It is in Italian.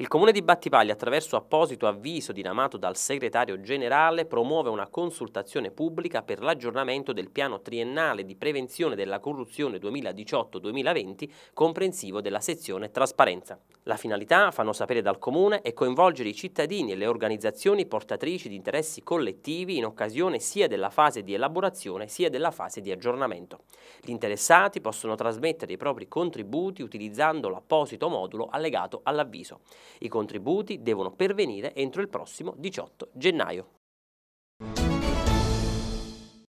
Il Comune di Battipaglia, attraverso apposito avviso dinamato dal segretario generale, promuove una consultazione pubblica per l'aggiornamento del piano triennale di prevenzione della corruzione 2018-2020, comprensivo della sezione Trasparenza. La finalità, fanno sapere dal Comune, è coinvolgere i cittadini e le organizzazioni portatrici di interessi collettivi in occasione sia della fase di elaborazione sia della fase di aggiornamento. Gli interessati possono trasmettere i propri contributi utilizzando l'apposito modulo allegato all'avviso. I contributi devono pervenire entro il prossimo 18 gennaio.